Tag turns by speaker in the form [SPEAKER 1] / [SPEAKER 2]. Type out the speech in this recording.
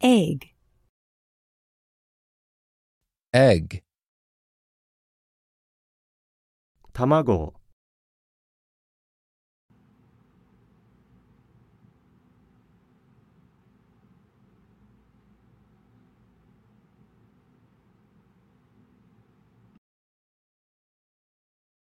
[SPEAKER 1] egg
[SPEAKER 2] egg 卵